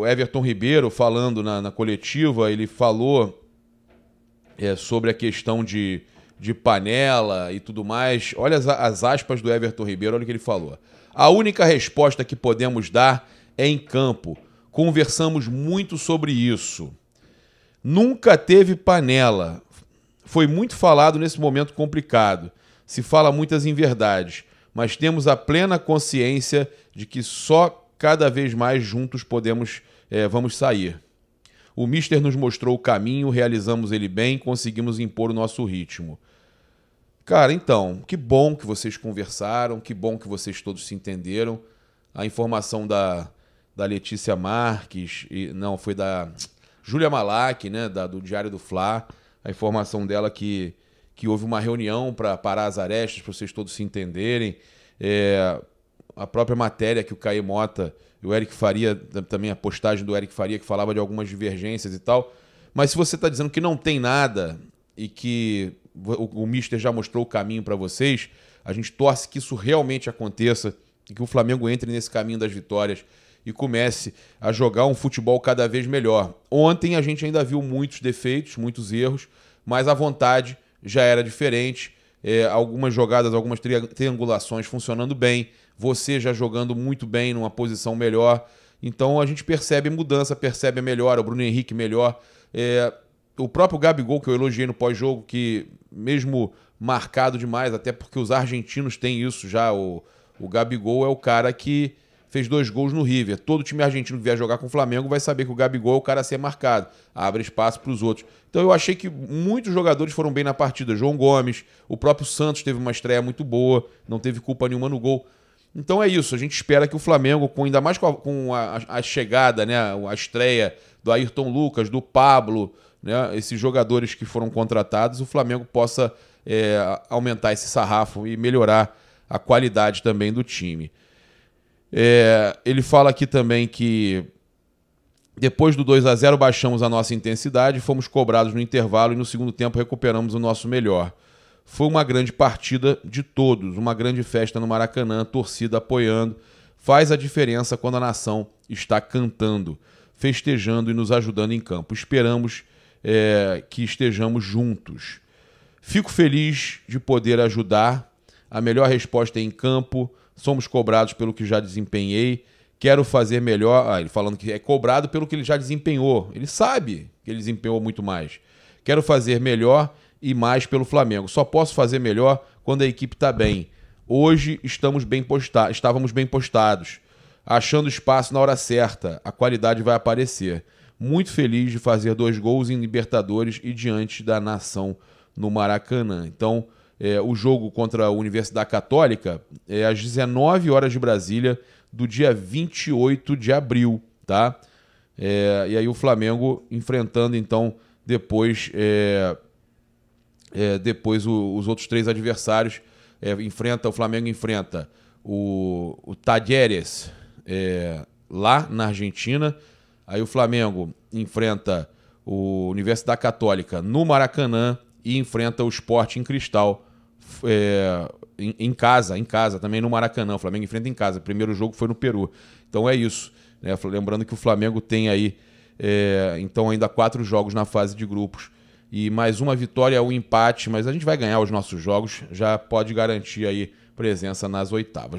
o Everton Ribeiro falando na, na coletiva, ele falou é, sobre a questão de, de panela e tudo mais. Olha as, as aspas do Everton Ribeiro, olha o que ele falou. A única resposta que podemos dar é em campo. Conversamos muito sobre isso. Nunca teve panela. Foi muito falado nesse momento complicado. Se fala muitas inverdades, mas temos a plena consciência de que só cada vez mais juntos podemos, é, vamos sair. O Mister nos mostrou o caminho, realizamos ele bem, conseguimos impor o nosso ritmo. Cara, então, que bom que vocês conversaram, que bom que vocês todos se entenderam. A informação da, da Letícia Marques, e, não, foi da Júlia Malac, né, da, do Diário do Fla, a informação dela que, que houve uma reunião para parar as arestas, para vocês todos se entenderem. É, a própria matéria que o Caio Mota e o Eric Faria, também a postagem do Eric Faria, que falava de algumas divergências e tal. Mas se você está dizendo que não tem nada e que o, o Mister já mostrou o caminho para vocês, a gente torce que isso realmente aconteça e que o Flamengo entre nesse caminho das vitórias e comece a jogar um futebol cada vez melhor. Ontem a gente ainda viu muitos defeitos, muitos erros, mas a vontade já era diferente. É, algumas jogadas, algumas triangulações funcionando bem, você já jogando muito bem numa posição melhor. Então a gente percebe mudança, percebe melhor, o Bruno Henrique melhor. É, o próprio Gabigol, que eu elogiei no pós-jogo, que mesmo marcado demais, até porque os argentinos têm isso já, o, o Gabigol é o cara que fez dois gols no River. Todo time argentino que vier jogar com o Flamengo vai saber que o Gabigol é o cara a ser marcado, abre espaço para os outros. Então eu achei que muitos jogadores foram bem na partida. João Gomes, o próprio Santos teve uma estreia muito boa, não teve culpa nenhuma no gol. Então é isso, a gente espera que o Flamengo, com ainda mais com a, com a, a chegada, né, a estreia do Ayrton Lucas, do Pablo, né, esses jogadores que foram contratados, o Flamengo possa é, aumentar esse sarrafo e melhorar a qualidade também do time. É, ele fala aqui também que depois do 2 a 0 baixamos a nossa intensidade, fomos cobrados no intervalo e no segundo tempo recuperamos o nosso melhor. Foi uma grande partida de todos, uma grande festa no Maracanã, torcida apoiando. Faz a diferença quando a nação está cantando, festejando e nos ajudando em campo. Esperamos é, que estejamos juntos. Fico feliz de poder ajudar. A melhor resposta é em campo. Somos cobrados pelo que já desempenhei. Quero fazer melhor. Ah, ele falando que é cobrado pelo que ele já desempenhou. Ele sabe que ele desempenhou muito mais. Quero fazer melhor e mais pelo Flamengo. Só posso fazer melhor quando a equipe está bem. Hoje estamos bem posta estávamos bem postados, achando espaço na hora certa. A qualidade vai aparecer. Muito feliz de fazer dois gols em Libertadores e diante da nação no Maracanã. Então, é, o jogo contra a Universidade Católica é às 19 horas de Brasília do dia 28 de abril, tá? É, e aí o Flamengo enfrentando então depois é, é, depois o, os outros três adversários é, enfrenta o Flamengo enfrenta o, o Tadieres é, lá na Argentina, aí o Flamengo enfrenta o Universidade Católica no Maracanã e enfrenta o Sport em Cristal é, em, em, casa, em casa também no Maracanã. O Flamengo enfrenta em casa. O primeiro jogo foi no Peru. Então é isso. Né? Lembrando que o Flamengo tem aí é, então ainda quatro jogos na fase de grupos e mais uma vitória ou um empate, mas a gente vai ganhar os nossos jogos, já pode garantir aí presença nas oitavas.